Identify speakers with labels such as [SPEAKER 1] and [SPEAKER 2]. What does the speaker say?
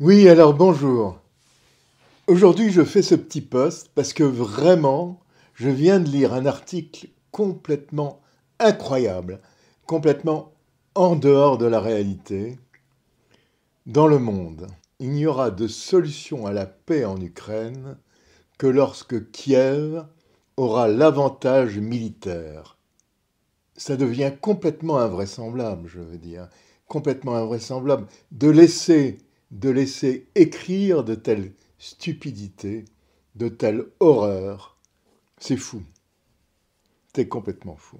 [SPEAKER 1] Oui, alors bonjour. Aujourd'hui, je fais ce petit post parce que vraiment, je viens de lire un article complètement incroyable, complètement en dehors de la réalité. Dans le monde, il n'y aura de solution à la paix en Ukraine que lorsque Kiev aura l'avantage militaire. Ça devient complètement invraisemblable, je veux dire, complètement invraisemblable de laisser de laisser écrire de telles stupidités, de telles horreurs. C'est fou. T'es complètement fou.